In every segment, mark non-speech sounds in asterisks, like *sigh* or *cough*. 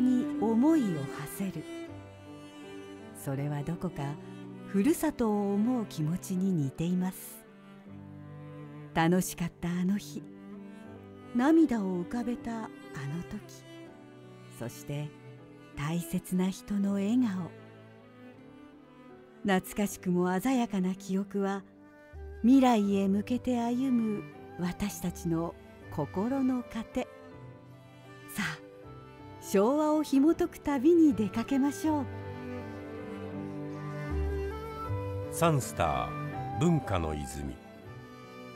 に思いを馳せるそれはどこかふるさとを思う気持ちに似ています楽しかったあの日涙を浮かべたあの時そして大切な人の笑顔懐かしくも鮮やかな記憶は未来へ向けて歩む私たちの心の糧昭和を紐解く旅に出かけましょうサンスター文化の泉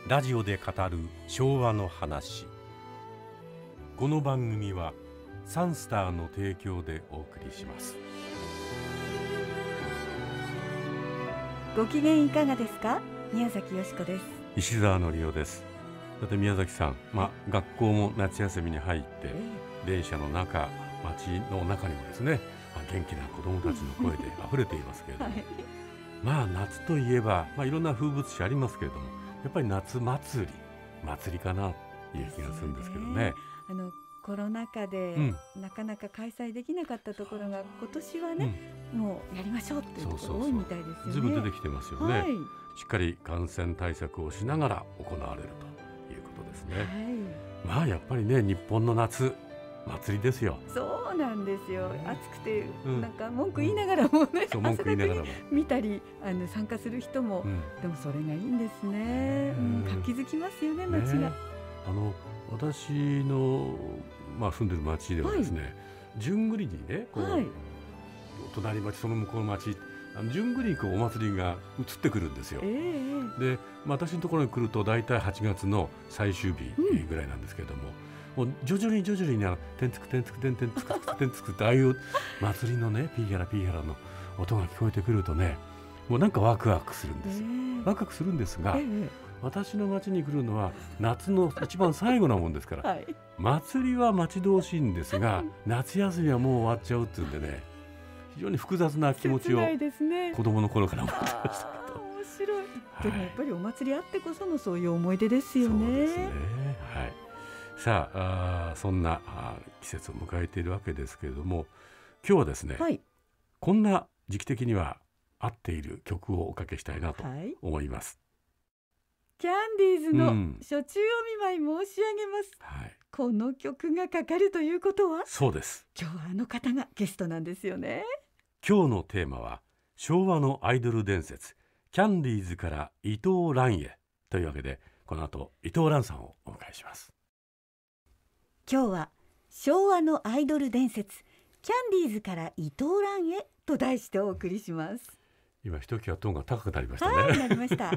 ラジオで語る昭和の話この番組はサンスターの提供でお送りしますご機嫌いかがですか宮崎よしこです石澤のりおですだって宮崎さんまあ学校も夏休みに入って、ええ電車の中街の中にもですね、元気な子どもたちの声で溢れていますけれども、はい、まあ夏といえば、まあ、いろんな風物詩ありますけれどもやっぱり夏祭り祭りかなという気がするんですけどね。あのコロナ禍で、なかなか開催できなかったところが、今年はね、うん、もうやりましょうっていうところ多いみたいですよね。そうそうそう出てきてますよね、はい、しっかり感染対策をしながら行われるということですね。はい、まあやっぱりね日本の夏祭りですよそうなんですよ暑くて、なんか文句言いながらもね、うん、文句言いながらも見たりあの参加する人も、うん、でもそれがいいんですね、うん活気づきますよね町が、あの私の、まあ、住んでる町ではですね、順繰りにねこう、はい、隣町その向こうの町あの順繰りにこお祭りが移ってくるんですよ。えー、で、まあ、私のところに来ると大体8月の最終日ぐらいなんですけれども、もう徐々に徐々にてんつくてんつくてんてんつくてんつく」ってああいう祭りのねピーギャラピーギャラの音が聞こえてくるとねもうなんかワクワクするんですよ。ワクワクするんですが、私の町に来るのは夏の一番最後なもんですから、祭りは待ち遠しいんですが夏休みはもう終わっちゃうっていうんでね非常に複雑な気持ちを子供の頃から持ってましたけど、面白い、でもやっぱりお祭りあってこそのそういう思い出ですよね。そうですねはいさあそんな季節を迎えているわけですけれども今日はですね、はい、こんな時期的には合っている曲をおかけしたいなと思います。はい、キャンディーズの初中お見舞い申し上げます、うん、はい、この曲がかかるということはそうです今日はあの方がゲストなんですよね今日のテーマは昭和のアイドル伝説キャンディーズから伊藤蘭へというわけでこの後伊藤蘭さんをお迎えします今日は昭和のアイドル伝説キャンディーズから伊藤蘭へと題してお送りします今一気はトーンが高くなりましたねなりました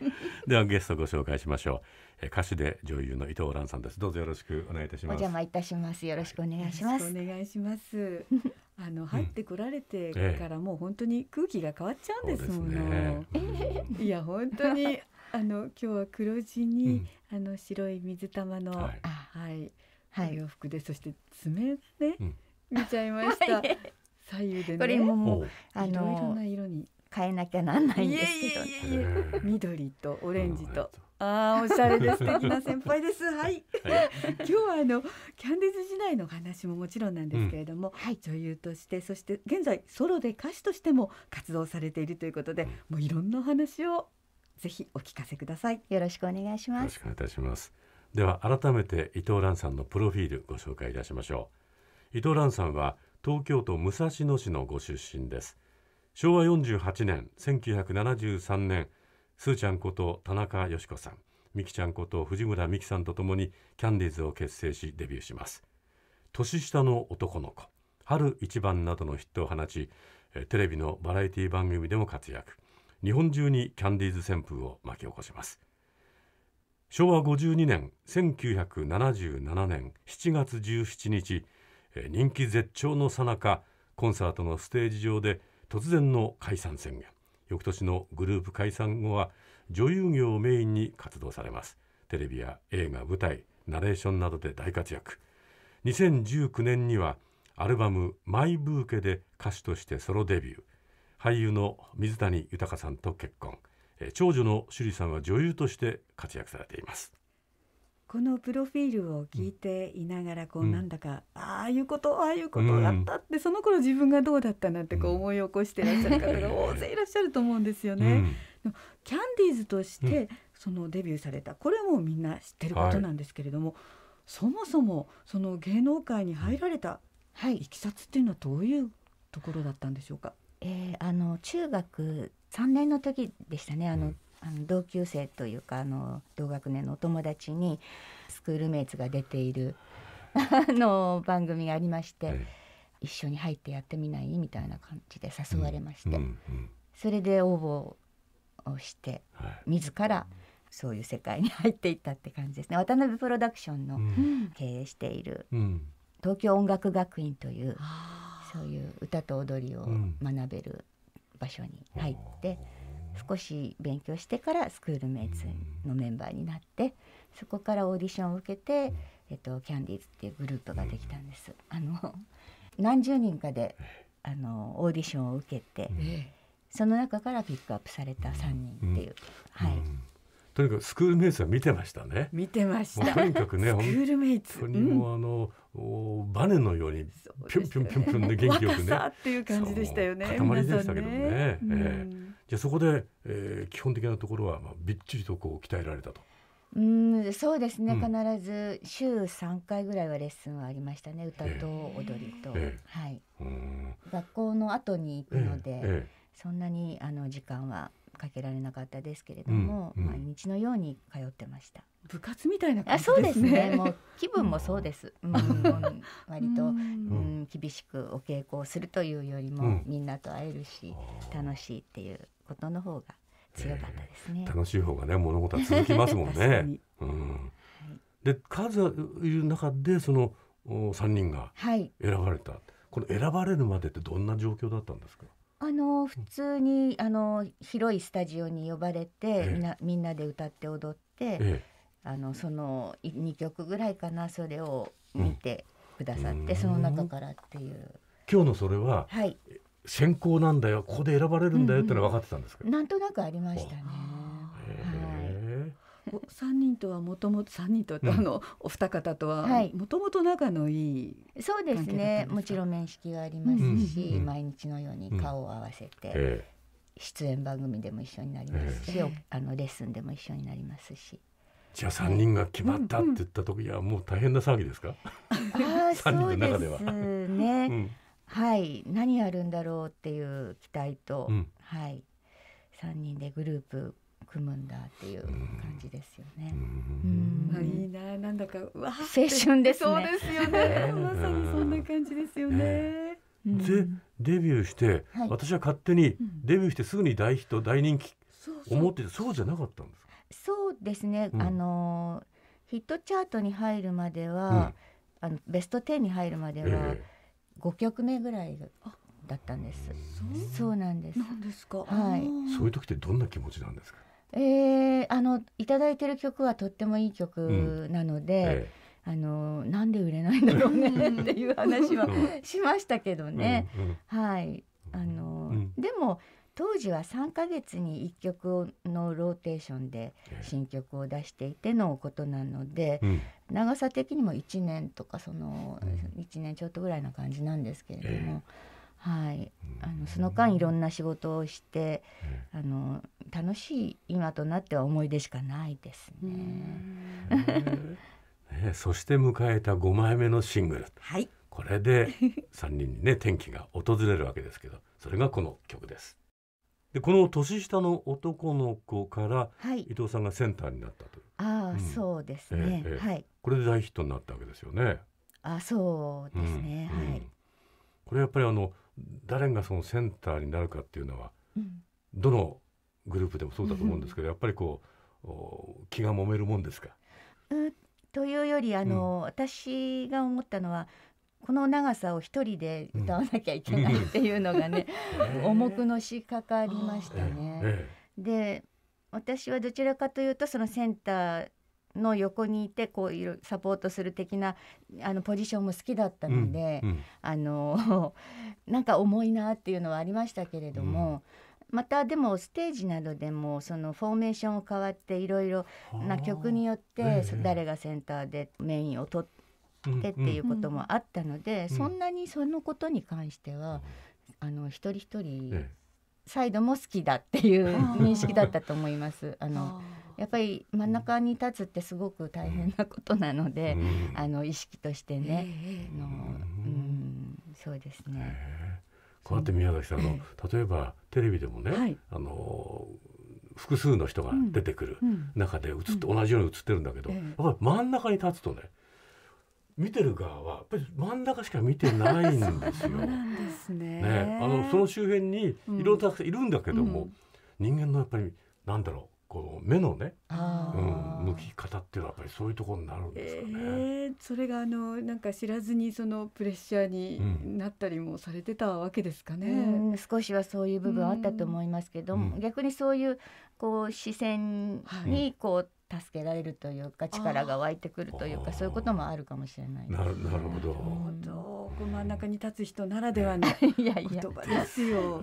*laughs* ではゲストご紹介しましょう歌手で女優の伊藤蘭さんですどうぞよろしくお願いいたしますお邪魔いたしますよろしくお願いします、はい、お願いします *laughs* あの入ってこられてからもう本当に空気が変わっちゃうんですもの、うん、いや本当にあの今日は黒地に、うん、あの白い水玉の、はい、はいはい、洋服で、そして爪ね、見ちゃいました左右でねこれももうあのいろな色に変えなきゃなんないんですけど、ね、緑とオレンジと。ああおしゃれで素敵な先輩です。はい。今日はあのキャンディーズ時代の話ももちろんなんですけれども、うん女優としてそして現在ソロで歌手としても活動されているということで、もういろんな話をぜひお聞かせください。よろしくお願いします。よろしくお願いいたします。では改めて伊藤蘭さんのプロフィールご紹介いたしましょう伊藤蘭さんは東京都武蔵野市のご出身です昭和48年1973年すーちゃんこと田中よし子さんみきちゃんこと藤村美希さんとともにキャンディーズを結成しデビューします年下の男の子春一番などのヒットを放ちテレビのバラエティ番組でも活躍日本中にキャンディーズ旋風を巻き起こします昭和52年1977年7月17日人気絶頂のさなかコンサートのステージ上で突然の解散宣言翌年のグループ解散後は女優業をメインに活動されますテレビや映画舞台ナレーションなどで大活躍2019年にはアルバム「マイブーケ」で歌手としてソロデビュー俳優の水谷豊さんと結婚長女の趣里さんは女優として活躍されていますこのプロフィールを聞いていながらこうなんだか、うん、ああいうことああいうことだったって、その頃自分がどうだったなんてこう思い起こしてらっしゃる方が *laughs* 大勢いらっしゃると思うんですよね。うん、キャンディーズとしてそのデビューされたこれはもうみんな知ってることなんですけれども、はい、そもそもその芸能界に入られたいきさつっていうのはどういうところだったんでしょうか、えー、あの中学3年の時でしたねあの、うん、あの同級生というかあの同学年のお友達にスクールメイツが出ている *laughs* の番組がありまして、はい、一緒に入ってやってみないみたいな感じで誘われまして、うんうん、それで応募をして、はい、自らそういう世界に入っていったって感じですね渡辺プロダクションの経営している、東京音楽学院という、そういう歌と踊りを学べる場所に入って少し勉強してからスクールメイツのメンバーになってそこからオーディションを受けて、えっと、キャンディーズっていうグループができたんです。あの *laughs* 何十人かであのオーディションを受けて、その中からピックアップされた3人っていう、うん、はい、うん、とにかくスクールメイツは見てましたね見てましたとにかくねスクールメイツにもうあの、おバネのようにぴょんぴょんぴょんぴょんで元気よくね。っていう感じでしたよね。ま塊でしたけどもね。ねえー、じゃあそこで、えー、基本的なところはまあびっちりとこう鍛えられたと。うんそうですね、うん、必ず週3回ぐらいはレッスンはありましたね歌と踊りと、えー、はい、学校の後に行くので、えー、そんなにあの時間はかけられなかったですけれども、うんうん、毎日のように通ってました。部活みたいな、ね、あそうですね。もう気分もそうです。*laughs* うん、割と、うん、厳しくお稽古をするというよりも、うん、みんなと会えるし楽しいっていうことの方が強かったですね。えー、楽しい方がね物事は続きますもんね。*laughs* うん、はい、で数いる中でそのお、三人が選ばれた、はい、この選ばれるまでってどんな状況だったんですか。あの普通にあの広いスタジオに呼ばれて、みんなみんなで歌って踊って、あのその2曲ぐらいかなそれを見てくださって、その中からっていう。今日のそれは、はい、選考なんだよここで選ばれるんだよってのは分かってたんですか、うんうん、なんとなくありましたね。3人とはもともと3人とあの、お二方とはもともと仲のいいそうですねもちろん面識がありますし、毎日のように顔を合わせて、出演番組でも一緒になりますし、あのレッスンでも一緒になりますし。じゃあ3人が決まったって言った時はもう大変な騒ぎですか、ううん、*laughs* 人の中では。ね、うん、はい何やるんだろうっていう期待と、うん、はい、3人でグループ組むんだっていう感じですよね。うんいいな、なんだか、わ青春です、ね、そうですよね。*laughs* まさにそんな感じですよね。で、デビューして、はい、私は勝手にデビューしてすぐに大ヒット、大人気。思ってそうじゃなかったんですか。そうですね、うん、あの、ヒットチャートに入るまでは、あの、ベスト10に入るまでは。五曲目ぐらいだったんです。そうなんです。か。はい。そういう時ってどんな気持ちなんですか。えー、あのいただいてる曲はとってもいい曲なので、うんええ、あのなんで売れないんだろうねっていう話はしましたけどね、うんうん、はいあの、うん、でも当時は3か月に1曲のローテーションで新曲を出していてのことなので、え、長さ的にも1年とかその1年ちょっとぐらいな感じなんですけれども。はい、あのその間いろんな仕事をして、あの楽しい今となっては思い出しかないですね。ねそして迎えた5枚目のシングル、はい、これで3 *laughs* 人にね天気が訪れるわけですけどそれがこの曲です。でこの年下の男の子から、伊藤さんがセンターになったといああ、うん、そうですね、ええ、はい。これで大ヒットになったわけですよね。あそうですね、うん、はい。これやっぱりあの誰がそのセンターになるかっていうのは、うん、どのグループでもそうだと思うんですけど、やっぱりこう気が揉めるもんですか。うんというよりあの、私が思ったのはこの長さを一人で歌わなきゃいけないっていうのがね、*laughs* 重くのしかかりましたね。で私はどちらかというとそのセンターの横にいてこういうサポートする的なあのポジションも好きだったので、うんうん、あの *laughs* なんか重いなっていうのはありましたけれども。うん、またでもステージなどでもそのフォーメーションを変わっていろいろな曲によって誰がセンターでメインを取ってっていうこともあったのでそんなにそのことに関してはあの一人一人サイドも好きだっていう認識だったと思います。あのやっぱり真ん中に立つってすごく大変なことなので、うん、あの意識としてね、えー、のうんそうですね、えー。こうやって宮崎さんの、例えばテレビでもね、はい、あの複数の人が出てくる中で映って、うん、同じように映ってるんだけど、うん、真ん中に立つとね見てる側はやっぱり真ん中しか見てないんですよ。*laughs* そですね、ね、あのその周辺にいろいろいるんだけども、人間のやっぱりなんだろうこの目のね、うん、向き方っていうのはやっぱりそういうところになるんですかね。えー、それがあのなんか知らずにそのプレッシャーになったりもされてたわけですかね。うん、少しはそういう部分あったと思いますけど、うん、逆にそういうこう視線にこう、助けられるというか力が湧いてくるというかそういうこともあるかもしれないなるなるほど。ど真ん中に立つ人ならではの *laughs* 言葉ですよ。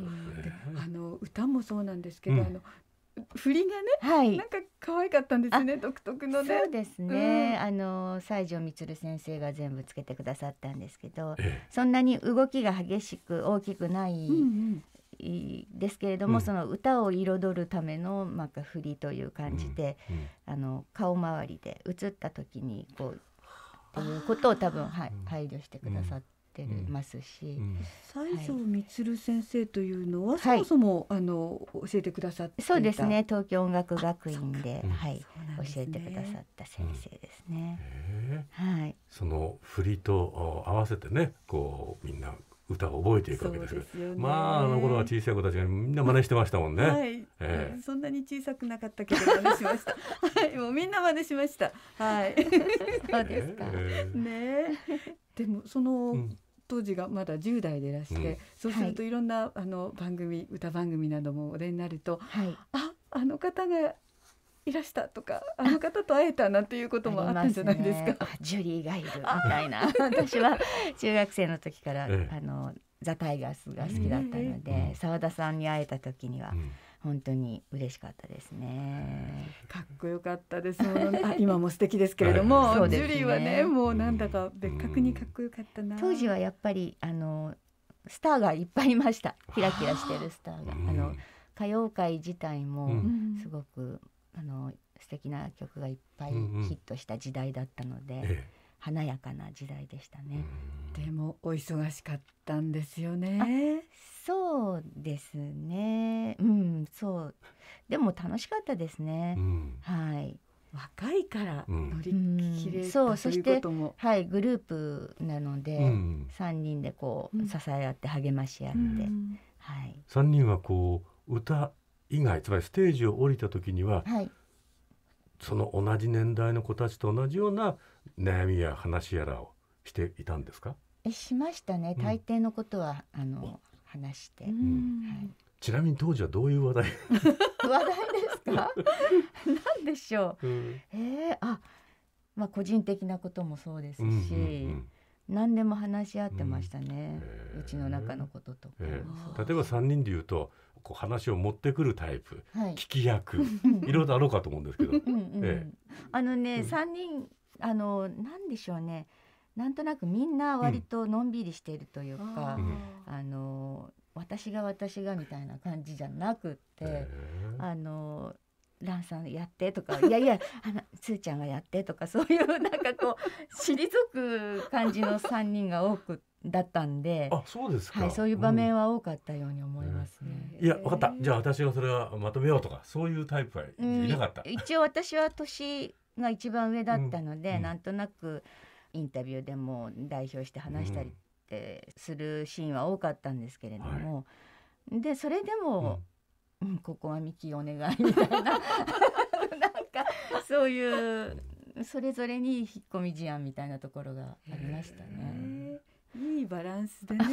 あの歌もそうなんですけど、うん、あの振りがね、はい、なんか可愛かったんですね独特のねそうですね、うん、あの西条満先生が全部つけてくださったんですけど、ええ、そんなに動きが激しく大きくない、うんうん、ですけれども、うん、その歌を彩るためのなんか振りという感じで、うんうん、あの顔周りで映った時にこうっていうことを多分、はい、配慮してくださっってますし、西条満先生というのは、そもそも、あの教えてくださってそうですね東京音楽学院ではい教えてくださった先生ですね。はい、その振りと合わせてねこうみんな歌を覚えていくわけですけど、ね、まああの頃は小さい子たちがみんな真似してましたもんね。はい、えー、そんなに小さくなかったけど真似しました。*laughs* はい、もうみんな真似しました。はい。そうですか。えー、ね。でもその、うん当時がまだ10代でいらして、うん、そうするといろんな、あの番組歌番組などもお出になると、はい、ああの方がいらしたとかあの方と会えたなんていうこともあったんじゃないですか。すね、ジュリーがいるみたいな *laughs* 私は中学生の時から、あのザ・タイガースが好きだったので澤、えー、田さんに会えた時には。うん本当に嬉しかったですね。かっこよかったです。あ今も素敵ですけれども、はい、ジュリーはね、ね、もうなんだか別格にかっこよかったな。当時はやっぱりあのスターがいっぱいいました。キラキラしてるスターが。あの歌謡界自体もすごく、うん、あの素敵な曲がいっぱいヒットした時代だったので。うんうんええ華やかな時代でしたね。でもお忙しかったんですよね。そうですね。うん、そう。でも楽しかったですね。うん、はい。若いから乗り切れ、うん、そうそしてはいグループなので、うん、人でこう支え合って励まし合って、うん、はい、三人はこう歌以外つまりステージを降りた時には、はい、その同じ年代の子たちと同じような悩みや話やらをしていたんですかえしましたね大抵のことは、あの話して、はい、ちなみに当時はどういう話題 *laughs* 話題ですか何 *laughs* でしょう、うん、えー、あまあ個人的なこともそうですし、うんうんうん何でも話し合ってましたね、うん、ちの中のこととか、えー、例えば3人で言うとこう話を持ってくるタイプ、はい、聞き役いろいろあろうかと思うんですけどうん、えー、あのね、うん、人あの何でしょうねなんとなくみんな割とのんびりしているというか、うん、あの私が私がみたいな感じじゃなくってあのランさんやってとかいやいやあのつーちゃんがやってとかそういうなんかこう退く感じの3人が多くだったんであそうですはい、そういう場面は多かったように思いますね。うん、いや分かったじゃあ私がそれはまとめようとかそういうタイプはいなかった、うん、一応私は年が一番上だったので、うん、なんとなくインタビューでも代表して話したりってするシーンは多かったんですけれども、うん、でそれでも、うん、うん、ここはミキお願いみたいな *laughs* なんかそういうそれぞれに引っ込み思案みたいなところがありましたね。いいバランスでね。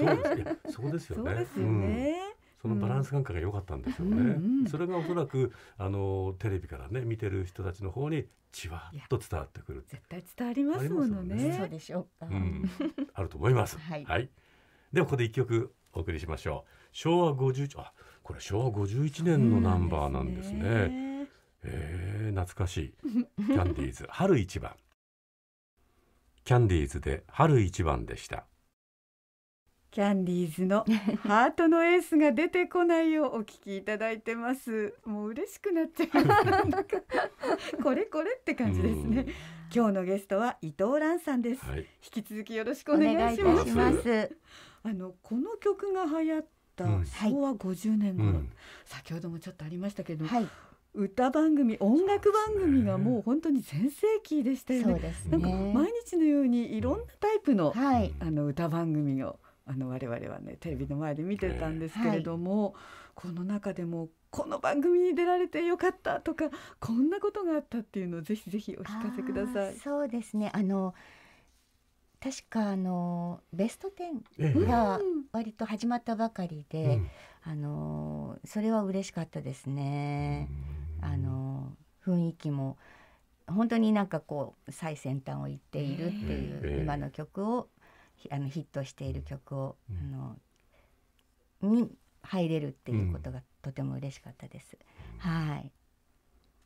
そうですよね。そうですよね。そのバランス感覚が良かったんですよね、うんうん、それがおそらくあのテレビからね見てる人たちの方にじわっと伝わってくる絶対伝わりますものね、ね、そうでしょうか、うん、あると思いますはい、はい、ではここで一曲お送りしましょう昭和51あこれ昭和51年のナンバーなんですね、ね、えー、懐かしいキャンディーズ春一番キャンディーズで春一番でしたキャンディーズの *laughs* ハートのエースが出てこないをお聞きいただいてます。もう嬉しくなっちゃうこれこれって感じですね。今日のゲストは伊藤蘭さんです、はい、引き続きよろしくお願いしますあのこの曲が流行った昭和50年頃、うん、先ほどもちょっとありましたけど、はい、歌番組音楽番組がもう本当に全盛期でしたよね、ね、なんか毎日のようにいろんなタイプの、はい、あの歌番組をあの我々はねテレビの前で見てたんですけれども、はい、この中でもこの番組に出られてよかったとかこんなことがあったっていうのをぜひぜひお聞かせください。そうですねあの確かあのベスト10が割と始まったばかりで、ええうん、あのそれは嬉しかったですね。あの雰囲気も本当になんかこう最先端を言っているっていう今の曲をあのヒットしている曲を、うん、あのに入れるっていうことがとても嬉しかったです。はい。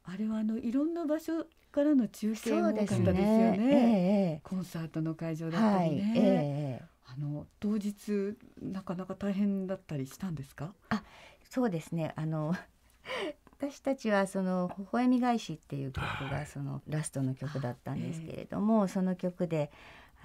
あれはあのいろんな場所からの中継も多かったですよね。ねえー、コンサートの会場だったりね。はいえー、あの当日なかなか大変だったりしたんですか？あ、そうですね。あの *laughs* 私たちはその「微笑み返し」っていう曲がそのラストの曲だったんですけれども、その曲で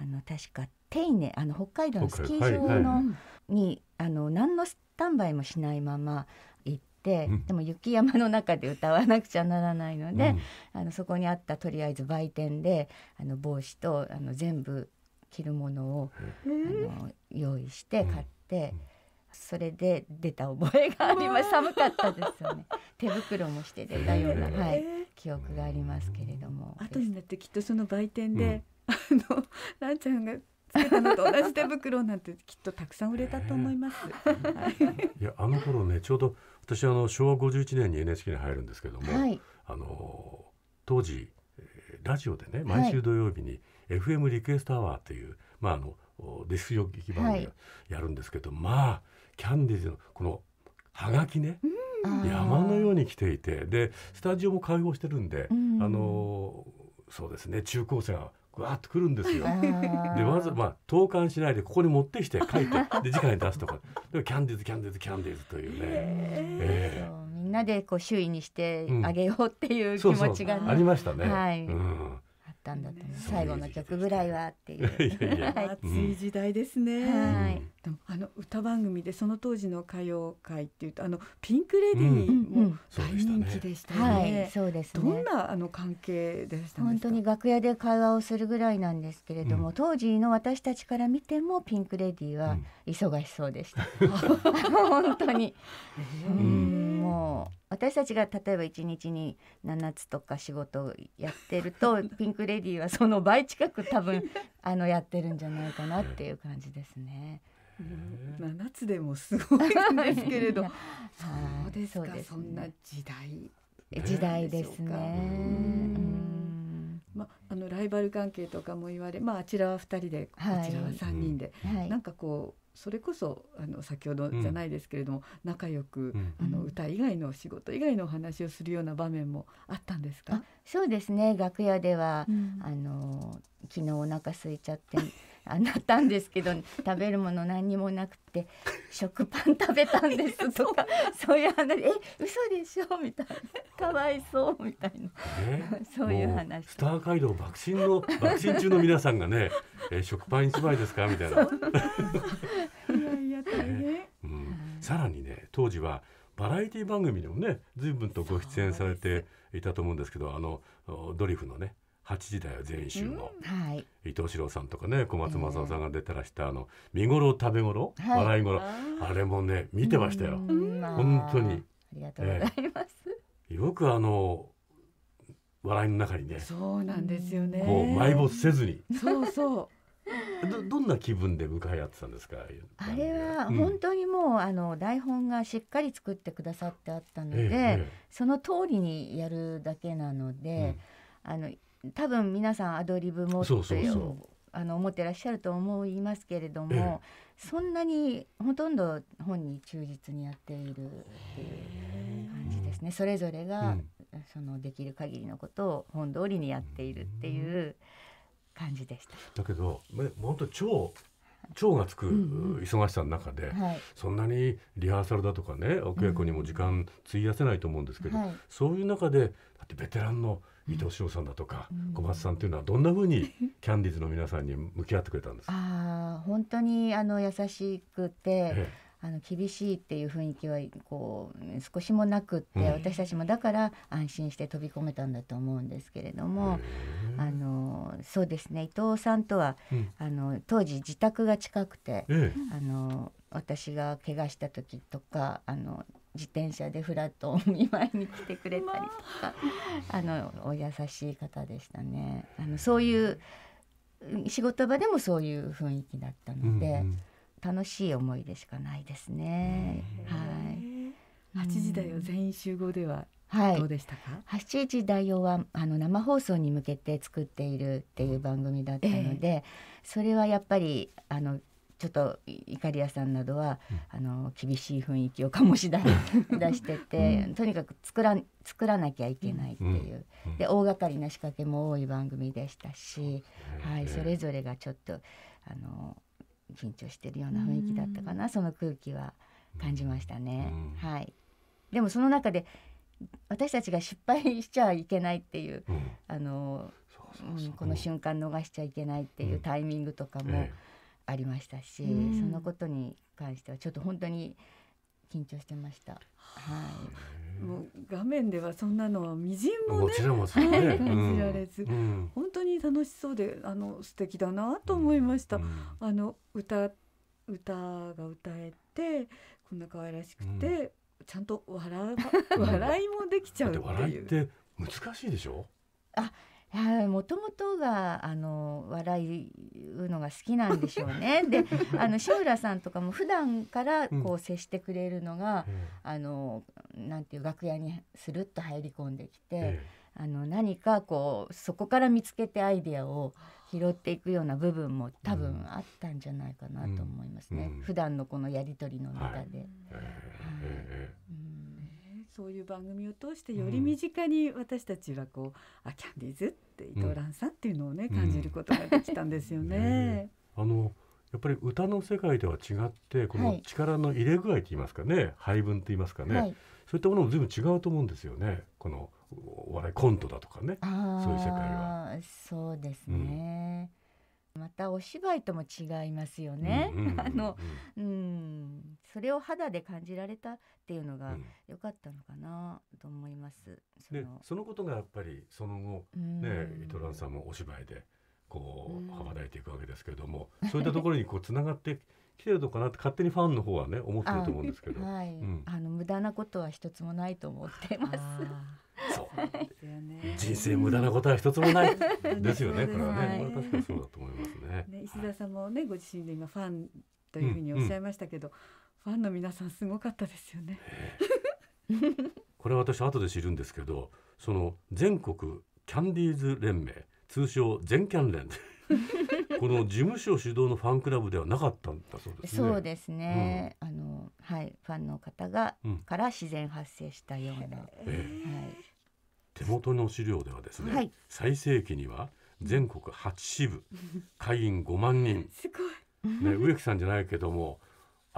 あの確か手稲あの北海道のスキー場の、にあの何のスタンバイもしないまま行って、でも雪山の中で歌わなくちゃならないので、あのそこにあったとりあえず売店であの帽子とあの全部着るものをあの用意して買って。それで出た覚えがあります寒かったですよね手袋もして出たような、はい、記憶がありますけれども後になってきっとその売店で、うん、あのランちゃんがつけたのと同じ手袋なんてきっとたくさん売れたと思います。いやあの頃ねちょうど私あの昭和51年に NHK に入るんですけども、はい、あの当時ラジオでね毎週土曜日に FM リクエストアワーという、はい、まああのディスヨ劇番組をやるんですけど、はい、まあキャンディーズのこのはがきね、山のように来ていてでスタジオも開放してるんで、うん、あのそうですね中高生がぐわっとくるんですよ。でわざまあ投函しないでここに持ってきて書いてで次回に出すとかでキャンディーズキャンディーズキャンディーズというね。えー、みんなでこう周囲にしてあげようっていう気持ちが、ありましたね。はい、あったんだと思う、最後の曲ぐらいはっていういやいや熱 *laughs* い時代ですね、はいでもあの歌番組でその当時の歌謡界っていうとあのピンク・レディーも大人気でしたね。ね。どんなあの関係でした本当に楽屋で会話をするぐらいなんですけれども、うん、当時の私たちから見てもピンク・レディーは忙しそうでした。うん、本当に。うん、もう私たちが例えば1日に7つとか仕事をやってると *laughs* ピンク・レディーはその倍近く多分あのやってるんじゃないかなっていう感じですね。7つでもすごいんですけれど *laughs* そうですか、ね、そんな時代時代ですね。まあのライバル関係とかも言われ、まあ、あちらは二人でこちらは三人で、はいなんかこうそれこそあの先ほどじゃないですけれども、うん、仲良く、うん、あの歌以外の仕事以外のお話をするような場面もあったんですかそうですね楽屋では、うん、あの昨日お腹空いちゃってあなったんですけど食べるもの何にもなくて食パン食べたんですとか *laughs* そういう話え嘘でしょみたいなかわいそうみたいなそういう話スター街道爆心の爆心中の皆さんがねえ食パン一枚ですかみたいな。いやいや大変、うん、さらにね当時はバラエティ番組でもね随分とご出演されていたと思うんですけどあのドリフのね8時台は全集の、うんはい、伊藤四郎さんとかね小松政夫さんが出てらしたあの見頃食べ頃、はい、笑い頃あれもね見てましたよ本当にありがとうございます、えー、よくあの笑いの中にねそうなんですよねこう埋没せずにそうそう *laughs* どどんな気分で向かい合ってたんですかあれは本当にもう、うん、あの台本がしっかり作ってくださってあったので、えーえー、その通りにやるだけなので、うんあの多分皆さんアドリブもそうそうそうあの思ってらっしゃると思いますけれども、そんなにほとんど本に忠実にやっているっていう感じですねそれぞれが、そのできる限りのことを本通りにやっているっていう感じでした。だけど本当超超がつく忙しさの中で、うんはい、そんなにリハーサルだとかねお稽古にも時間費やせないと思うんですけど、うんはい、そういう中でだってベテランの伊藤翔さんだとか小松さんというのはどんなふうにキャンディーズの皆さんに向き合ってくれたんですかあ本当にあの優しくて、ええあの厳しいっていう雰囲気はこう少しもなくって、私たちもだから安心して飛び込めたんだと思うんですけれどもあのそうですね伊藤さんとは、あの当時自宅が近くて、あの私が怪我した時とかあの自転車でフラットお見舞いに来てくれたりとか、あ、のお優しい方でしたねあのそういう仕事場でもそういう雰囲気だったので、うんうん、楽しい思い出しかないですね。はい、八時だよ、全員集合ではどうでしたか8時だよはあの生放送に向けて作っているっていう番組だったので、えー、それはやっぱりあのちょっといかりやさんなどは、うん、あの厳しい雰囲気を醸し出 *laughs* 出してて、うん、とにかく作ら作らなきゃいけないっていう、うん、で大掛かりな仕掛けも多い番組でしたし、はい、それぞれがちょっとあの緊張してるような雰囲気だったかな、その空気は感じましたね。はい、でもその中で私たちが失敗しちゃいけないっていう、あのこの瞬間逃しちゃいけないっていうタイミングとかも。ええありましたし、うん、そのことに関してはちょっと本当に緊張してました。はい。もう画面ではそんなのは微塵もね、*laughs* 感じられず、本当に楽しそうであの素敵だなと思いました。うん、あの歌歌が歌えてこんな可愛らしくて、うん、ちゃんと笑笑いもできちゃうっていう。笑いって難しいでしょ。あ、もともとがあの笑うのが好きなんでしょうね。*laughs* であの志村さんとかも普段からこう接してくれるのが、うん、あのなんていう楽屋にスルッと入り込んできて、ええ、あの何かこうそこから見つけてアイデアを拾っていくような部分も多分あったんじゃないかなと思いますね。うんうん、普段のこのやり取りの中で。はいそういう番組を通してより身近に私たちはこう、うん、あキャンディーズって伊藤蘭さんっていうのをね、感じることができたんですよね。*laughs* あのやっぱり歌の世界では違ってこの力の入れ具合といいますかね、はい、配分といいますかね、はい、そういったものも随分違うと思うんですよねこのお笑いコントだとかねそういう世界は。そうですね、うんまたお芝居とも違いますよね。*laughs* あの、うん、それを肌で感じられたっていうのが良かったのかなと思います。そのそのことがやっぱりその後、ね、イトランさんもお芝居でこう羽ばたいていくわけですけれども、そういったところにこうつながって。来てるのかなって勝手にファンの方はね思ってると思うんですけど、はい、うん、あの無駄なことは一つもないと思ってます。人生無駄なことは一つもない *laughs* ですよねこれはね、確かにそうだと思いますね、石田さんもね、ご自身で今ファンというふうにおっしゃいましたけど、ファンの皆さんすごかったですよね、これ私後で知るんですけどその全国キャンディーズ連盟通称全キャン連 *laughs* この事務所主導のファンクラブではなかったんだそうですね。そうですね。うん、あのはいファンの方が、うん、から自然発生したような、えー、はい。手元の資料ではですね、はい、最盛期には全国8支部、会員5万人。*laughs* すごい。ね植木さんじゃないけども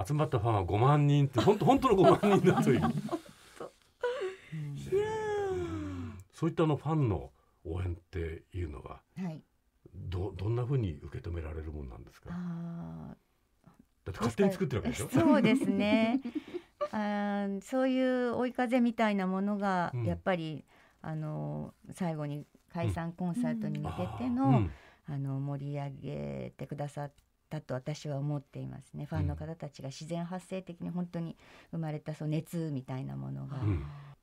集まったファンは5万人って本当本当の5万人だという。*laughs* そういったのファンの応援っていうのは、はい、どどんなふうに受け止められるもんなんですかあだって勝手に作ってるわけでしょそうですね *laughs* あそういう追い風みたいなものがやっぱり、うん、あの最後に解散コンサートに向けてのうん、あの盛り上げてくださったと私は思っていますね、ファンの方たちが自然発生的に本当に生まれたそう熱みたいなものが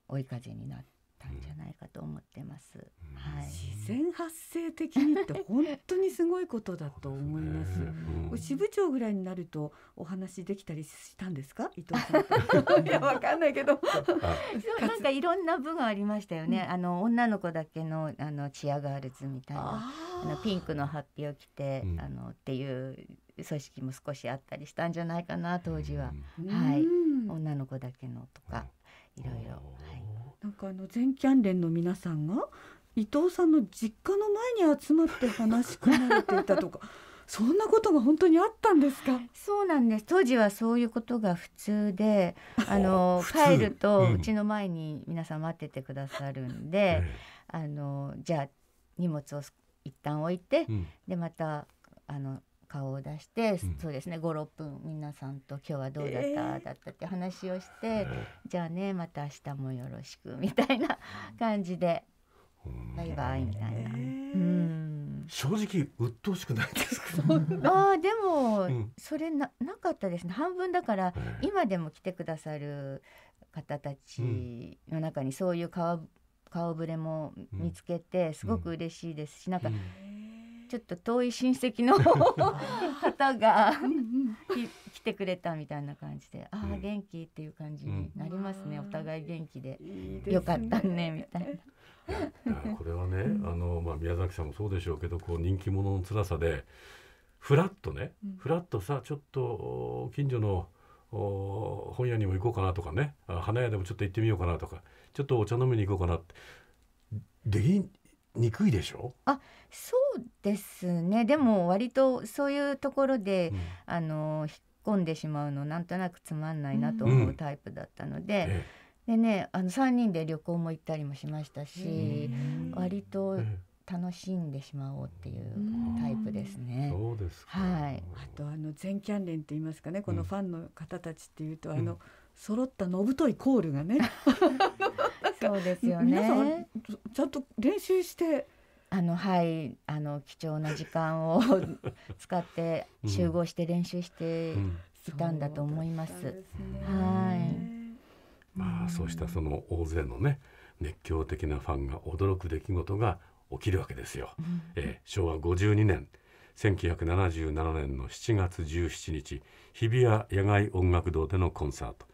追い風になって。たんじゃないかと思ってます、うん、はい、自然発生的にって本当にすごいことだと思います *laughs* ね、支部長ぐらいになるとお話できたりしたんですか *laughs* 伊藤さんいやわかんないけどそうなんかいろんな部がありましたよね、うん、あの女の子だけのあのチアガールズみたいなあのピンクのハッピーを着て、うん、あのっていう組織も少しあったりしたんじゃないかな当時は、はい女の子だけのとかいろいろはい。なんかあの全キャン連の皆さんが伊藤さんの実家の前に集まって話し込まれていたとか *laughs* そんなことが本当にあったんですかそうなんです当時はそういうことが普通で *laughs* あの帰るとうちの前に皆さん待っててくださるんで、うん、あのじゃあ荷物を一旦置いて、うん、でまたあの顔を出して、うん、そうですね56分皆さんと今日はどうだった、えー、だったって話をして、じゃあねまた明日もよろしくみたいな感じで、バイバイみたいな。正直鬱陶しくないです *laughs* あでも、うん、それななかったですね半分だから、今でも来てくださる方たちの中にそういう顔顔ぶれも見つけて、すごく嬉しいですし、うん、なんか、ちょっと遠い親戚の方 *laughs* が来てくれたみたいな感じで、ああ元気っていう感じになりますね、うん、お互い元気で、うん、よかったねみたいな。これはね、あのまあ、宮崎さんもそうでしょうけどこう人気者の辛さでふらっとね、ふらっとさちょっと近所の本屋にも行こうかなとかね花屋でもちょっと行ってみようかなとかちょっとお茶飲みに行こうかなってできにくいでしょあそうですねでも割とそういうところで、うん、あの引っ込んでしまうのなんとなくつまんないなと思うタイプだったので。うんええ、でね、あの3人で旅行も行ったりもしましたし、うん、割と楽しんでしまおうっていうタイプですね。そうですか、はい。あとあの全キャンレンって言いますかね、このファンの方たちっていうと、あの揃ったのぶといコールがね。*laughs* か。そうですよね。皆さんちゃんと練習して。あのはいあの貴重な時間を *laughs* 使って集合して練習していたんだと思います。うんはい。まあそうしたその大勢のね熱狂的なファンが驚く出来事が起きるわけですよ。うん、えー、昭和52年1977年の7月17日日比谷野外音楽堂でのコンサート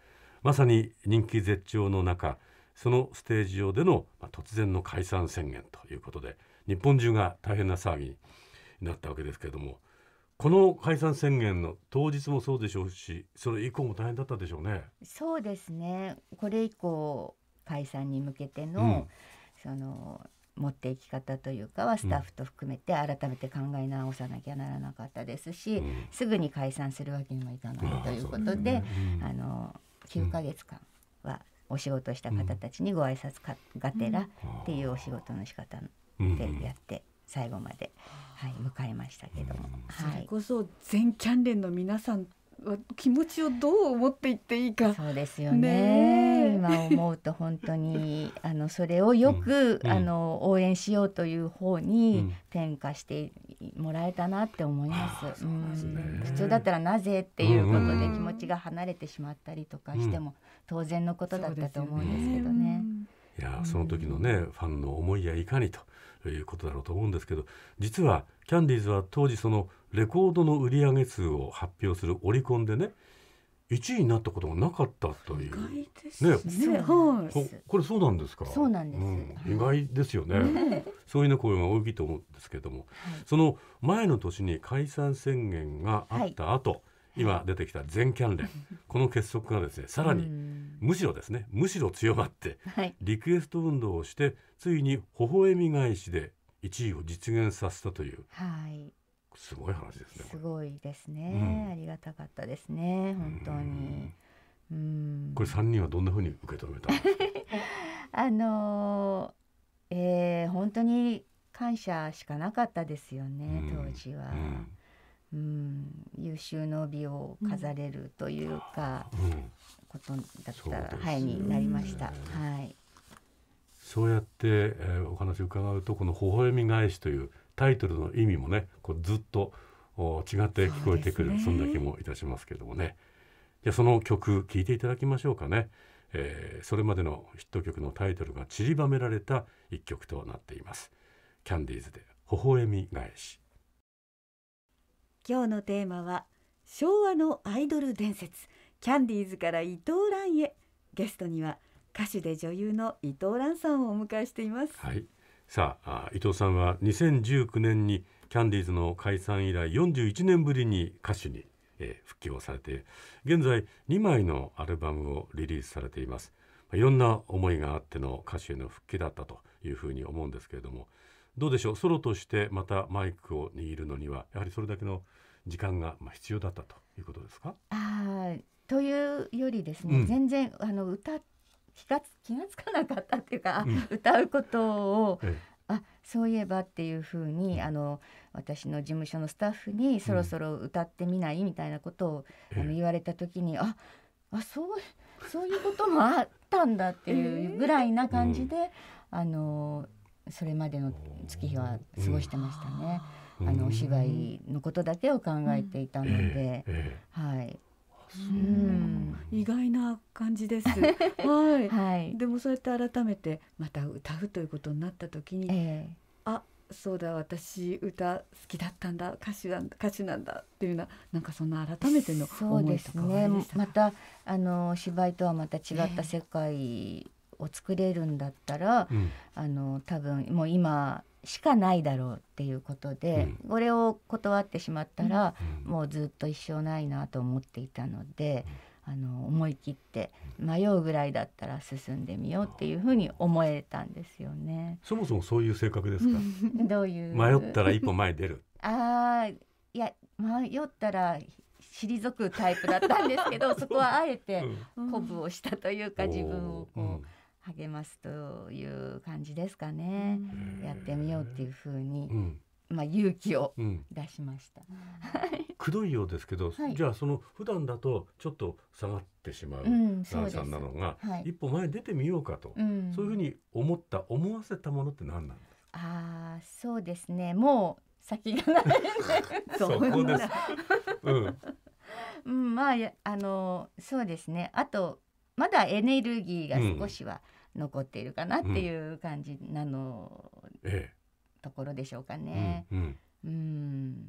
まさに人気絶頂の中そのステージ上での、まあ、突然の解散宣言ということで日本中が大変な騒ぎになったわけですけれどもこの解散宣言の当日もそうでしょうしそれ以降も大変だったでしょうね。そうですねこれ以降解散に向けての、うん、その持っていき方というかはスタッフと含めて改めて考え直さなきゃならなかったですし、うん、すぐに解散するわけにもいかないということで、ねうん、あの9ヶ月間はお仕事した方たちにご挨拶がてらっていうお仕事の仕方でやって。最後まで、はい、迎えましたけども、はい、それこそ全キャンレンの皆さんは気持ちをどう思っていっていいかそうですよね今思うと本当にあのそれをよく、うん、あの応援しようという方に転化してもらえたなって思います、うん、普通だったらなぜっていうことで気持ちが離れてしまったりとかしても、当然のことだったと思うんですけどね。いやその時のね、うん、ファンの思いやいかにということだろうと思うんですけど実はキャンディーズは当時そのレコードの売上数を発表するオリコンでね1位になったことがなかったというねねここれそうなんですかそうなんです、うん、意外ですよね、そういうの声が大きいと思うんですけども、はい、その前の年に解散宣言があった後、はい今出てきた全キャン連この結束がですねさらにむしろですねむしろ強まって、リクエスト運動をしてついに微笑み返しで1位を実現させたという、はい、すごい話ですね。すごいですね、うん、ありがたかったですね本当に。うんこれ3人はどんなふうに受け止めた *laughs* あのー、えー、本当に感謝しかなかったですよね、当時は。うんうん、優秀の美を飾れるというか、うんことだったはい、になりました。はい。そうやって、えー、お話を伺うとこの微笑み返しというタイトルの意味もね、こうずっと違って聞こえてくるそ、ね,、んな気もいたしますけどもね。じゃその曲聞いていただきましょうかね。えー、それまでのヒット曲のタイトルが散りばめられた一曲となっています。キャンディーズで微笑み返し。今日のテーマは昭和のアイドル伝説キャンディーズから伊藤蘭へゲストには歌手で女優の伊藤蘭さんをお迎えしています、はい、さあ伊藤さんは2019年にキャンディーズの解散以来41年ぶりに歌手に、えー、復帰をされて現在2枚のアルバムをリリースされていますいろんな思いがあっての歌手への復帰だったというふうに思うんですけれどもどうでしょうソロとしてまたマイクを握るのにはやはりそれだけの時間が必要だったということですかあというよりですね、うん、全然あの歌気が気がつかなかったっていうか、うん、*laughs* 歌うことを、ええあそういえばっていうふうにあの私の事務所のスタッフにそろそろ歌ってみないみたいなことを、うん、あの言われた時に、ええ、ああそうそういうこともあったんだっていうぐらいな感じで、えーあのそれまでの月日は過ごしてましたね、うん、あのお芝居のことだけを考えていたので、はい。うん、意外な感じです。*laughs* はい、はい。でもそうやって改めてまた歌うということになった時に、えー、あ、そうだ私歌好きだったんだ歌手なんだ歌手なんだっていうななんかそんな改めての思いとかそうですね。またあの芝居とはまた違った世界を作れるんだったら、うん、あの多分もう今しかないだろうっていうことで、うん、これを断ってしまったら、うん、もうずっと一生ないなと思っていたので、うん、あの思い切って迷うぐらいだったら進んでみようっていうふうに思えたんですよね。そもそもそういう性格ですか *laughs* どういう迷ったら一歩前出る *laughs* あいや迷ったら退くタイプだったんですけど *laughs* そこはあえて鼓舞をしたというか自分をこう。励ますという感じですかね、やってみようっていうふうに、うんまあ、勇気を出しました、くどいようですけど、はい、じゃあその普段だとちょっと下がってしまう蘭さんなのが、うんはい、一歩前に出てみようかと、うん、そういうふうに思った思わせたものって何なんですかあそうですねもう先がない *laughs* そうです、うん、まああのそうですねあとまだエネルギーが少しは、うん残っているかなっていう感じなの、ええ、ところでしょうかね。うん、うん、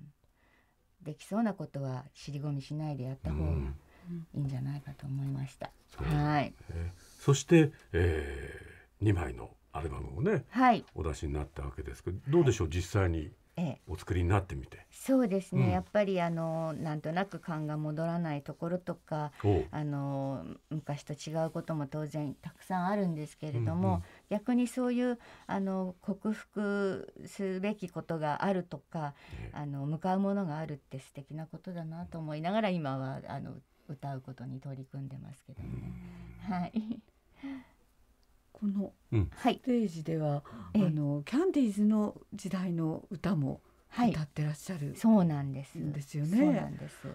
できそうなことは尻込みしないでやった方がいいんじゃないかと思いました。うん、はい、そして、えー、2枚のアルバムをね、はい、お出しになったわけですけどどうでしょう、はい、実際にお作りになってみて、ええ、そうですね、うん、やっぱりあのなんとなく勘が戻らないところとかあの昔と違うことも当然たくさんあるんですけれども、うんうん、逆にそういうあの克服すべきことがあるとか、え、あの向かうものがあるって素敵なことだなと思いながら今はあの歌うことに取り組んでますけどね。はいこのステージでは、うん、あのキャンディーズの時代の歌も歌ってらっしゃる、はい、そうなんですですよね。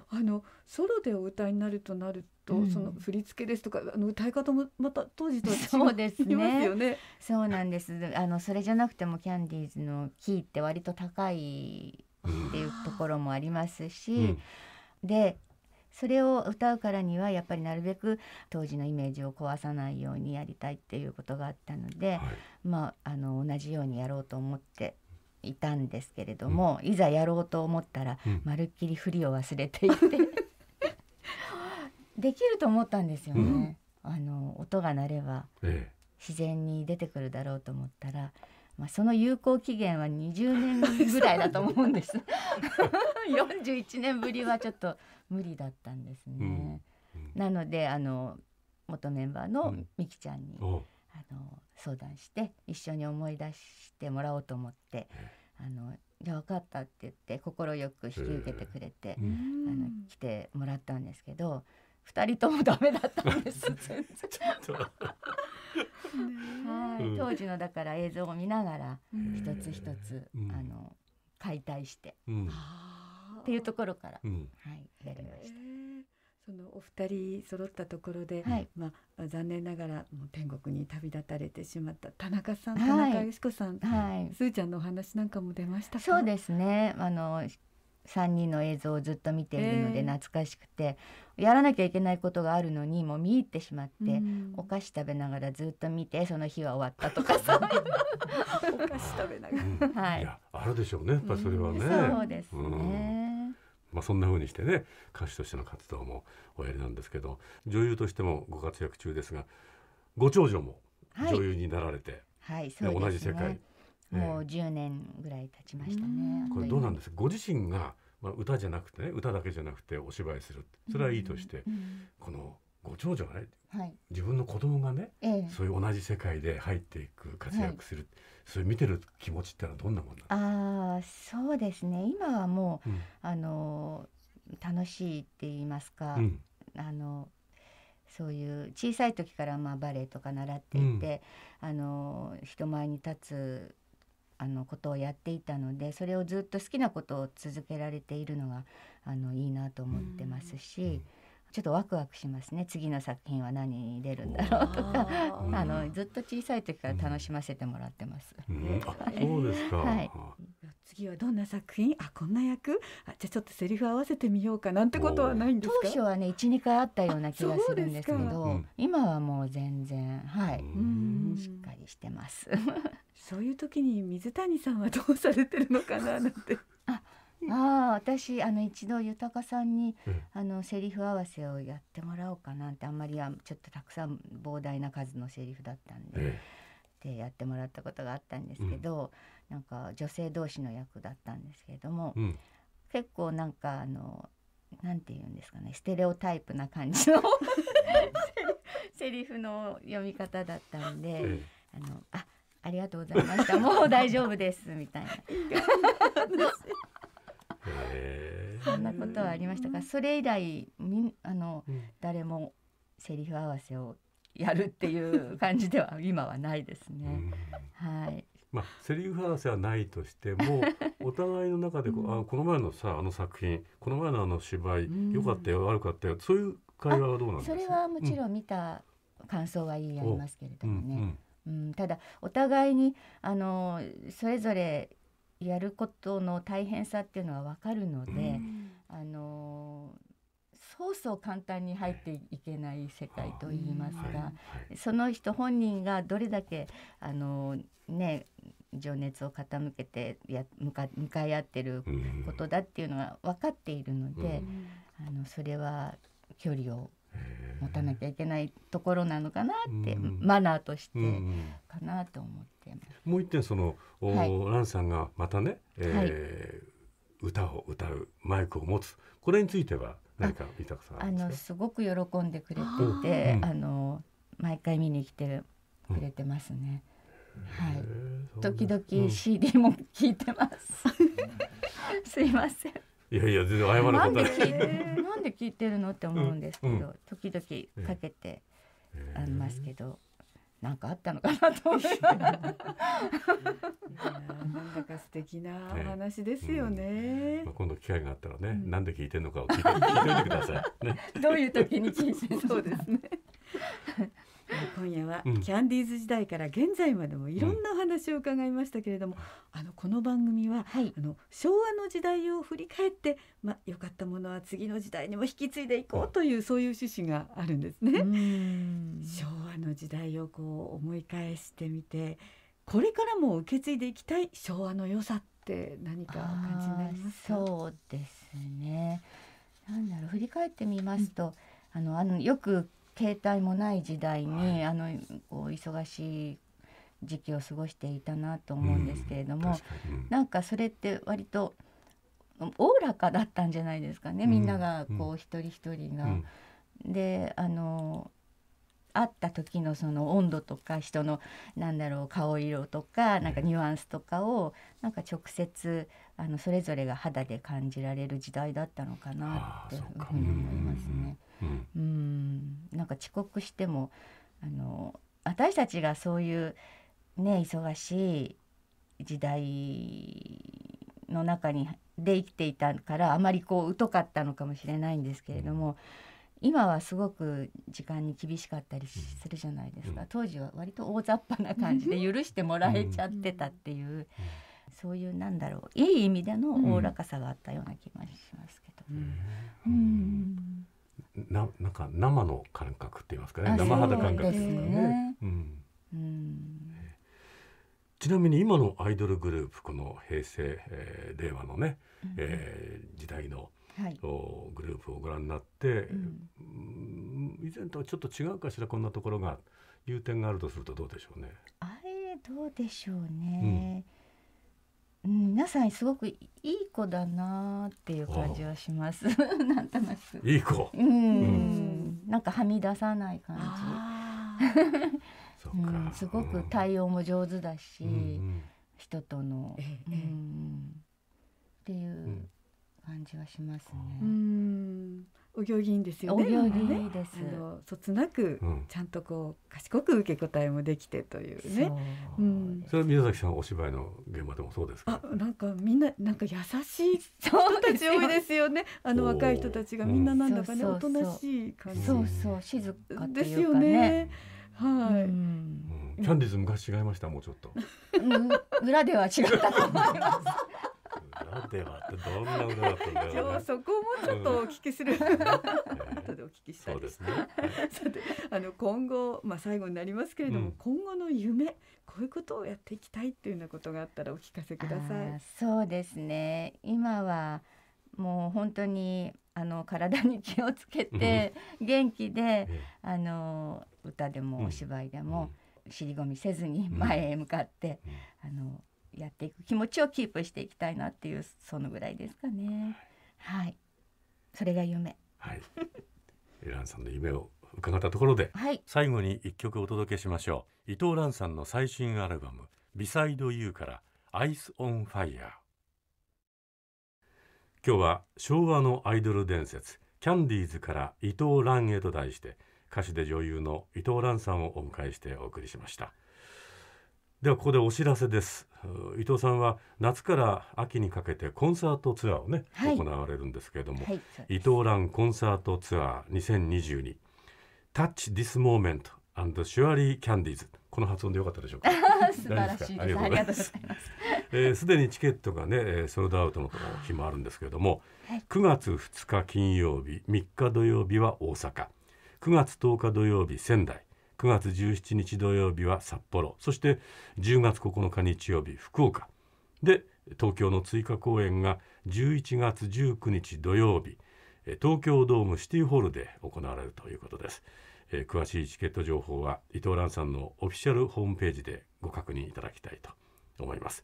あのソロでお歌いになるとなると、うん、その振り付けですとかあの歌い方もまた当時と違いますよね。そう、ね、なんです。あのそれじゃなくてもキャンディーズのキーって割と高いっていうところもありますし、うん、でそれを歌うからにはやっぱりなるべく当時のイメージを壊さないようにやりたいっていうことがあったので、はい、まあ、あの同じようにやろうと思っていたんですけれども、うん、いざやろうと思ったら、うん、まるっきり振りを忘れていて *laughs* できると思ったんですよね。うん、あの音が鳴れば自然に出てくるだろうと思ったら、ええまあ、その有効期限は20年ぐらいだと思うんです41 *laughs* 年ぶりはちょっと無理だったんですね、うんうん、なのであの元メンバーのみきちゃんに、うん、あの相談して一緒に思い出してもらおうと思って「あのじゃあ分かった」って言って快く引き受けてくれて、あの来てもらったんですけど2人ともダメだったんです *laughs* 全然。はい当時のだから映像を見ながら一つ一つあの解体して、っていうところから、はいやりました。そのお二人揃ったところで、はい、まあ、残念ながらもう天国に旅立たれてしまった田中さん、田中よしこさん、はい、すーちゃんのお話なんかも出ましたそうですねあの3人の映像をずっと見ているので懐かしくて、えー、やらなきゃいけないことがあるのにもう見入ってしまって、お菓子食べながらずっと見てその日は終わったとかさ *laughs* お菓子食べながら、うん、*laughs* はいいやあるでしょうねやっぱそれはね、そうですね、まあ、そんな風にしてね歌手としての活動もおやりなんですけど女優としてもご活躍中ですがご長女も女優になられて、はい、はいね、同じ世界もう十年ぐらい経ちましたね。これどうなんですご自身が、まあ、歌じゃなくてね歌だけじゃなくてお芝居するそれはいいとして、このご長女がね、はい、自分の子供がね、ええ、そういう同じ世界で入っていく活躍する、はい、そういう見てる気持ちってのはどんなもんなんですかあそうですね今はもう、うん、あの楽しいって言いますか、うん、あのそういう小さい時からまあバレエとか習っていて、うん、あの人前に立つあのことをやっていたのでそれをずっと好きなことを続けられているのがあのいいなと思ってますし、ちょっとワクワクしますね次の作品は何に出るんだろうとか *laughs* あのずっと小さい時から楽しませてもらってます。そうですか、はい、次はどんな作品あこんな役あじゃちょっとセリフ合わせてみようかなんてことはないんですか当初はね12回あったような気がするんですけど、う今はもう全然はいしっかりしてます。そういう時に水谷さんはどうされてるのかななんてああ私あの一度豊さんに、うん、あのセリフ合わせをやってもらおうかなってあんまりちょっとたくさん膨大な数のセリフだったんで。ええ、でやってもらったことがあったんですけど、うん、なんか女性同士の役だったんですけれども、うん、結構なんかあのなんて言うんですかねステレオタイプな感じの *laughs* セリフの読み方だったんで、ええ、あのあありがとうございましたもう大丈夫ですみたいな。*laughs* そんなことはありましたがそれ以来みあの、うん、誰もセリフ合わせをやるっていう感じでは今はないですね。はい。まあセリフ合わせはないとしても、*laughs* お互いの中でこう、あこの前のさあの作品、この前のあの芝居良かったよ悪かったよそういう会話はどうなんですか。それはもちろん見た感想はいいありますけれどもね。うんただお互いにあのそれぞれやることの大変さっていうのは分かるので、うん、あのそうそう簡単に入っていけない世界といいますが、その人本人がどれだけあのね情熱を傾けてや向か向かい合ってることだっていうのが分かっているので、あのそれは距離を持たなきゃいけないところなのかなって、うん、マナーとしてかなと思ってます。もう一点その、はい、ランさんがまたね、えー、はい、歌を歌うマイクを持つこれについては何か見たことあのすごく喜んでくれていてあの毎回見に来てくれてますね。はい、時々 CD も聞いてます。*laughs* すいません。いやいや全然謝るなんで聞いなんで聞いてるのって思うんですけど、うん時々かけてありますけど。なんかあったのかなと思って。なんだか素敵なお話ですよね。ねうんまあ、今度機会があったらね、うん、なんで聞いてるのかを聞いて聞いておてください。ね、*laughs* どういう時に聞いてそうですね。今夜はキャンディーズ時代から現在までもいろんなお話を伺いましたけれども、うん、あのこの番組は、はい、あの昭和の時代を振り返って、ま、良かったものは次の時代にも引き継いでいこうというそういう趣旨があるんですね。昭和の時代をこう思い返してみてこれからも受け継いでいきたい昭和の良さって何か感じになりますかそうですねなんだろう振り返ってみますと、うん、あのあのよく携帯もない時代に、はい、あのこう忙しい時期を過ごしていたなと思うんですけれども、うん、なんかそれって割とおおらかだったんじゃないですかね、みんながこう一人一人が。うん、であの会った時のその温度とか人のなんだろう顔色とかなんかニュアンスとかをなんか直接あのそれぞれが肌で感じられる時代だったのかなっていうふうに思いますね。うん、うんなんか遅刻してもあの私たちがそういうね忙しい時代の中にで生きていたからあまりこう疎かったのかもしれないんですけれども、うん、今はすごく時間に厳しかったりするじゃないですか、うん、当時は割と大雑把な感じで許してもらえちゃってたっていう、うん、そういうなんだろういい意味でのおおらかさがあったような気がしますけど。うんななんか生の感覚って言いますかね生肌感覚ですかね。ちなみに今のアイドルグループこの平成、えー、令和のね、うん、えー、時代の、はい、おグループをご覧になって、うん、以前とはちょっと違うかしらこんなところがいう点があるとするとどうでしょうね。あれどうでしょうね。うんうん、皆さんすごくいい子だなっていう感じはします。*laughs* なんとなく。いい子。うん、なんかはみ出さない感じ。*laughs* うか、すごく対応も上手だし、人との、うんっていう感じはしますね。うんお行儀いいんですよね。お行儀いいです。あのそつなく、ちゃんとこう賢く受け答えもできてというね。うん、それは宮崎さんお芝居の現場でもそうですか。あ、なんかみんななんか優しい人たち多いですよね。あの若い人たちがみんななんだかね、おとなしい感じ。そうそう静かですよね。はい、うんキャンディーズ昔違いましたもうちょっと、うん。裏では違ったと思いますではってどんなうどだったんだよ、ね、そこもちょっとお聞きする、うん、後でお聞きしたいですね、さてあの今後、まあ、最後になりますけれども、うん、今後の夢こういうことをやっていきたいっていうようなことがあったらお聞かせくださいそうですね今はもう本当にあの体に気をつけて元気で、あの歌でもお芝居でも、尻込みせずに前へ向かって、あのやっていく気持ちをキープしていきたいなっていうそのぐらいですかね。はい、はい、それが夢。はい。蘭さんの夢を伺ったところで、はい、最後に一曲お届けしましょう。伊藤蘭さんの最新アルバムビサイド U からアイスオンファイヤー。今日は昭和のアイドル伝説キャンディーズから伊藤蘭へと題して歌手で女優の伊藤蘭さんをお迎えしてお送りしました。ではここでお知らせです伊藤さんは夏から秋にかけてコンサートツアーをね、はい、行われるんですけれども、はい、伊藤蘭コンサートツアー2022 Touch This Moment and Surely Candies この発音でよかったでしょうか *laughs* 素晴らしいありがとうございますえー、すでにチケットがねえソールドアウトの日もあるんですけれども、はい、9月2日金曜日3日土曜日は大阪9月10日土曜日仙台9月17日土曜日は札幌そして10月9日日曜日福岡で東京の追加公演が11月19日土曜日東京ドームシティホールで行われるということです、えー、詳しいチケット情報は伊藤蘭さんのオフィシャルホームページでご確認いただきたいと思います、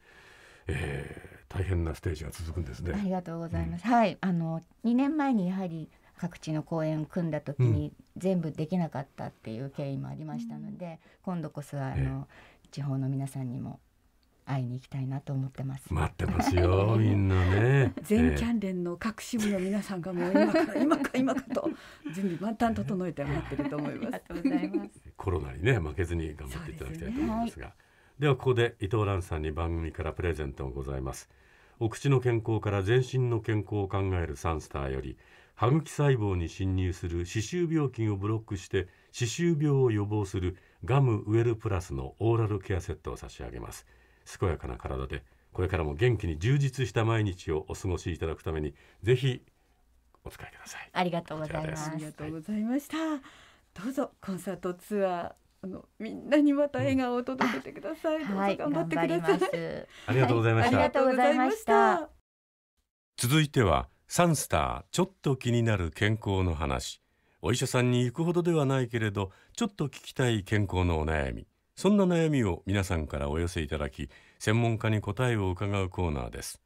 えー、大変なステージが続くんですねありがとうございます、うん、はいあの2年前にやはり各地の公演を組んだ時に全部できなかったっていう経緯もありましたので、うん、今度こそあの、ええ、地方の皆さんにも会いに行きたいなと思ってます。待ってますよ、みんなね。*laughs* 全キャンレンの各支部の皆さんがもう今から *laughs* 今か今かと準備万端整えて待ってると思います。ありがとうございます。*laughs* コロナにね負けずに頑張っていただきたいと思いますが、ですねはい、ではここで伊藤蘭さんに番組からプレゼントがございます。お口の健康から全身の健康を考えるサンスターより歯茎細胞に侵入する歯周病菌をブロックして歯周病を予防するガムウェルプラスのオーラルケアセットを差し上げます健やかな体でこれからも元気に充実した毎日をお過ごしいただくためにぜひお使いくださいありがとうございますありがとうございました、はい、どうぞコンサートツアーあのみんなにまた笑顔を届けてください。うん、はい、頑張ってください。ありがとうございました。ありがとうございました。続いてはサンスターちょっと気になる健康の話お医者さんに行くほどではないけれどちょっと聞きたい健康のお悩みそんな悩みを皆さんからお寄せいただき専門家に答えを伺うコーナーです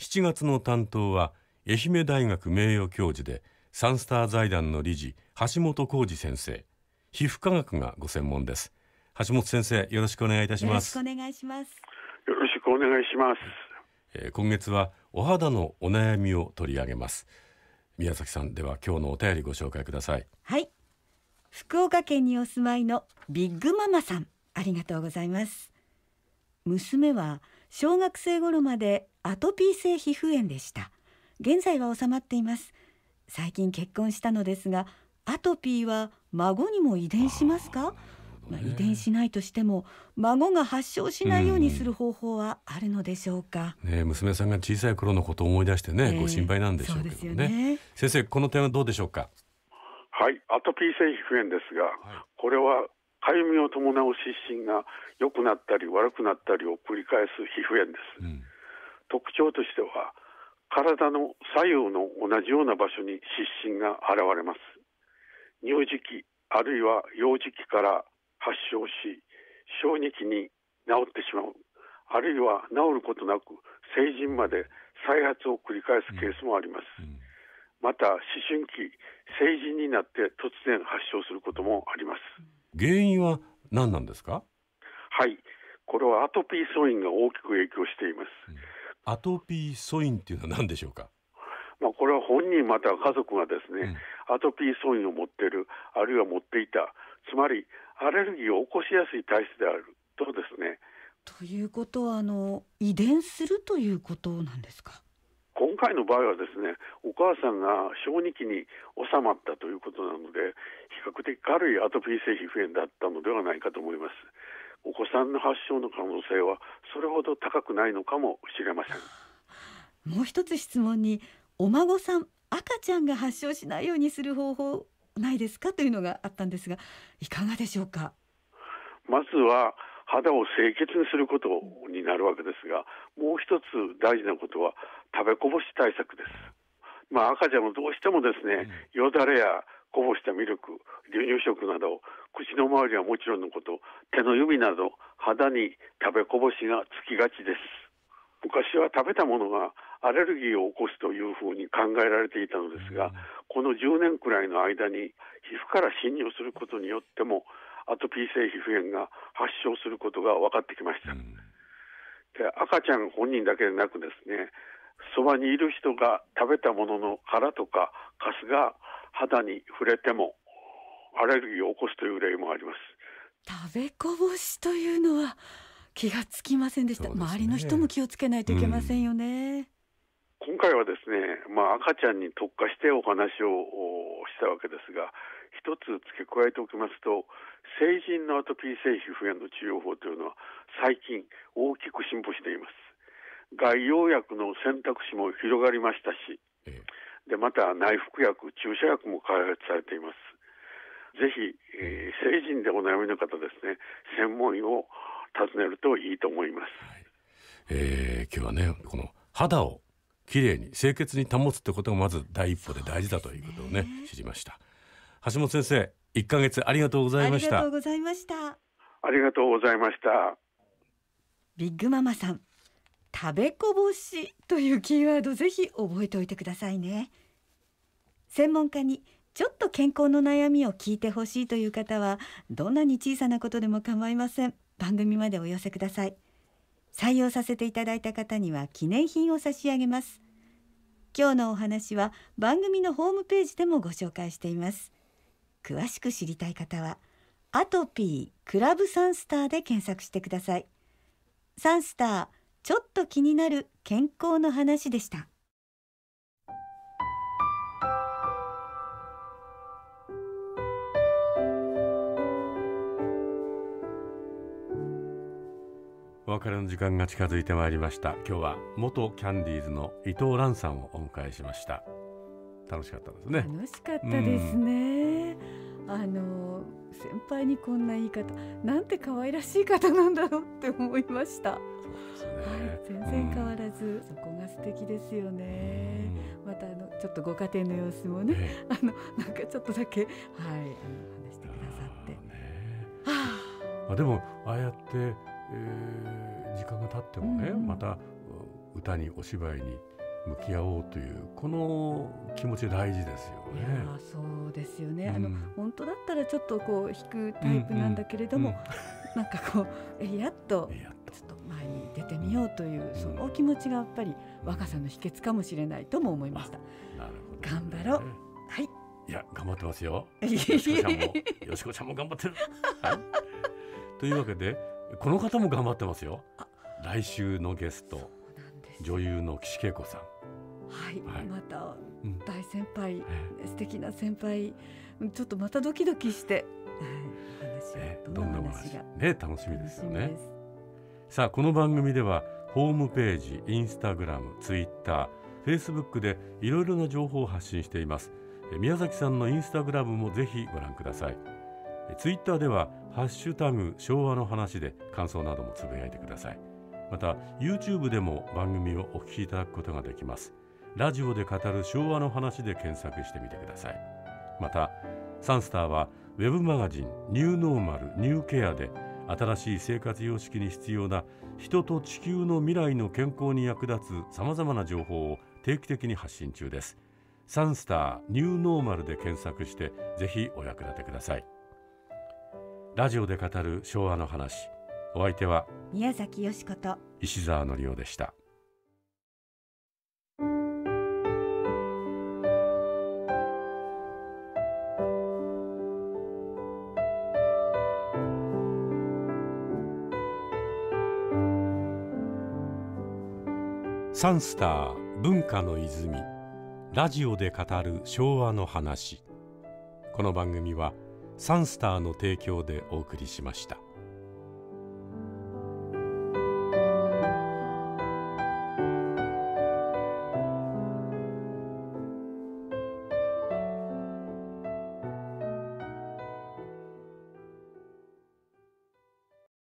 7月の担当は愛媛大学名誉教授でサンスター財団の理事橋本浩二先生皮膚科学がご専門です橋本先生よろしくお願いいたしますよろしくお願いしますよろしくお願いします、えー、今月はお肌のお悩みを取り上げます宮崎さんでは今日のお便りご紹介くださいはい福岡県にお住まいのビッグママさんありがとうございます娘は小学生頃までアトピー性皮膚炎でした現在は収まっています最近結婚したのですがアトピーは孫にも遺伝しますかまあ、遺伝しないとしても孫が発症しないようにする方法はあるのでしょうか、うん、ね、娘さんが小さい頃のことを思い出してね、えー、ご心配なんでしょうけどね、ね、先生この点はどうでしょうかはいアトピー性皮膚炎ですが、はい、これはかゆみを伴う湿疹が良くなったり悪くなったりを繰り返す皮膚炎です、うん、特徴としては体の左右の同じような場所に湿疹が現れます乳児期あるいは幼児期から発症し小児期に治ってしまうあるいは治ることなく成人まで再発を繰り返すケースもあります、うん、また思春期成人になって突然発症することもあります原因は何なんですかはいこれはアトピー素因が大きく影響しています、うん、アトピー素因っていうのは何でしょうかまあ、これは本人また家族がですね、うん、アトピー素因を持っているあるいは持っていたつまりアレルギーを起こしやすい体質であるとですね。ということはあの遺伝するということなんですか今回の場合はですねお母さんが小児期に収まったということなので比較的軽いアトピー性皮膚炎だったのではないかと思いますお子さんの発症の可能性はそれほど高くないのかもしれませんもう一つ質問にお孫さん赤ちゃんが発症しないようにする方法ないですかというのがあったんですがいかがでしょうかまずは肌を清潔にすることになるわけですがもう一つ大事なことは食べこぼし対策です、まあ、赤ちゃんもどうしてもですね、よだれやこぼしたミルク離乳食など口の周りはもちろんのこと手の指など肌に食べこぼしがつきがちです昔は食べたものがアレルギーを起こすというふうに考えられていたのですが、この10年くらいの間に皮膚から侵入することによってもアトピー性皮膚炎が発症することが分かってきました。で赤ちゃん本人だけでなくですねそばにいる人が食べたものの殻とかカスが肌に触れてもアレルギーを起こすという例もあります食べこぼしというのは気がつきませんでした、ね、周りの人も気をつけないといけませんよね、うん今回はですね、まあ、赤ちゃんに特化してお話をしたわけですが、一つ付け加えておきますと、成人のアトピー性皮膚炎の治療法というのは、最近大きく進歩しています。外用薬の選択肢も広がりましたし、でまた内服薬、注射薬も開発されています。ぜひ、えー、成人でお悩みの方ですね、専門医を訪ねるといいと思います。はい、えー、今日はね、この肌をきれいに清潔に保つってことがまず第一歩で大事だということをね、ね、知りました橋本先生一ヶ月ありがとうございましたありがとうございましたありがとうございましたビッグママさん食べこぼしというキーワードぜひ覚えておいてくださいね専門家にちょっと健康の悩みを聞いてほしいという方はどんなに小さなことでも構いません番組までお寄せください採用させていただいた方には記念品を差し上げます今日のお話は番組のホームページでもご紹介しています詳しく知りたい方はアトピークラブサンスターで検索してくださいサンスターちょっと気になる健康の話でした別れの時間が近づいてまいりました今日は元キャンディーズの伊藤蘭さんをお迎えしました楽しかったですね楽しかったですね、うん、あの先輩にこんな言い方なんて可愛らしい方なんだろうって思いましたそうですね、はい、全然変わらず、うん、そこが素敵ですよね、うん、またあのちょっとご家庭の様子もね、えー、あのなんかちょっとだけはいあの話してくださって、あ、まあでもああやってえー、時間が経ってもね、うん、また歌にお芝居に向き合おうというこの気持ち大事ですよね。そうですよね、うん、あの本当だったらちょっとこう引くタイプなんだけれども、うんうんうん、*laughs* なんかこうやっとちょっと前に出てみようという、うん、その気持ちがやっぱり若さの秘訣かもしれないとも思いました。なるほど、ね、頑張ろう。はい。いや頑張ってますよ。*laughs* ちゃんよしこちゃんも頑張ってる。はい、というわけで。この方も頑張ってますよ来週のゲスト、女優の岸恵子さんはい、はい、また大先輩、うん、素敵な先輩ちょっとまたドキドキして、はい、話どんな話がね楽しみですよねさあこの番組ではホームページインスタグラムツイッターフェイスブックでいろいろな情報を発信しています宮崎さんのインスタグラムもぜひご覧くださいツイッターでは「ハッシュタグ昭和の話」で感想などもつぶやいてくださいまた YouTube でも番組をお聞きいただくことができますラジオで語る昭和の話で検索してみてくださいまたサンスターはウェブマガジン「ニューノーマルニューケア」で新しい生活様式に必要な人と地球の未来の健康に役立つさまざまな情報を定期的に発信中です。サンスターニューノーマルで検索してぜひお役立てください。ラジオで語る昭和の話お相手は宮崎美子と石澤のりおでしたサンスター文化の泉ラジオで語る昭和の話この番組は「サンスターの提供でお送りしました。